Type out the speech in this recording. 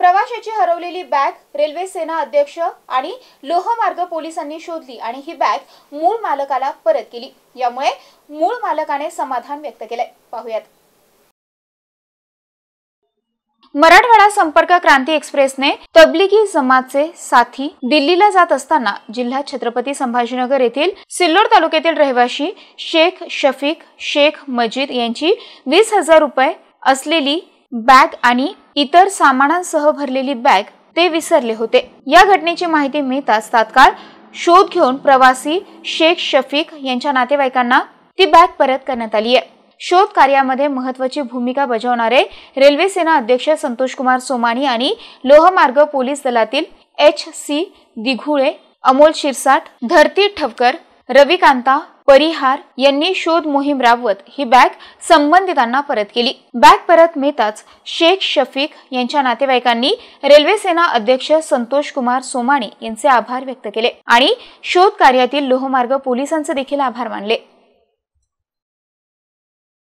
प्रवाशाची हरवलेली bag railway सेना अध्यक्ष आणि लोहमार्ग पोलिसांनी शोधली आणि ही बॅग मूळ मालकाला परत केली यामुळे मूळ मालकाने समाधान व्यक्त केले पाहूयात मराठवाडा संपर्क क्रांती एक्सप्रेसने तबलिगी जमातचे साथी दिल्लीला जात असताना जिल्हा छत्रपती संभाजीनगर येथील सिल्लोड तालुक्यातील रहिवाशी शेख शफीक शेख मजीद यांची वीस हजार रुपये असलेली बॅग आणि इतर सामानांसह भरलेली बॅग ते विसरले होते या घटनेची माहिती मिळताच तात्काळ शोध घेऊन प्रवासी शेख शफीक यांच्या नातेवाईकांना ती बॅग परत करण्यात आली आहे शोध कार्यामध्ये महत्वाची भूमिका बजावणारे रेल्वे सेना अध्यक्ष संतोष कुमार सोमानी आणि लोहमार्ग पोलीस दलातील एच सी दिघुळे अमोल शिरसाट धरती ठवकर रविकांता परिहार यांनी शोध मोहीम राबवत ही बॅग संबंधितांना परत केली बॅग परत मिळताच शेख शफीक यांच्या नातेवाईकांनी रेल्वे सेना अध्यक्ष संतोष कुमार सोमाणी यांचे आभार व्यक्त केले आणि शोध कार्यातील लोहमार्ग पोलिसांचे देखील आभार मानले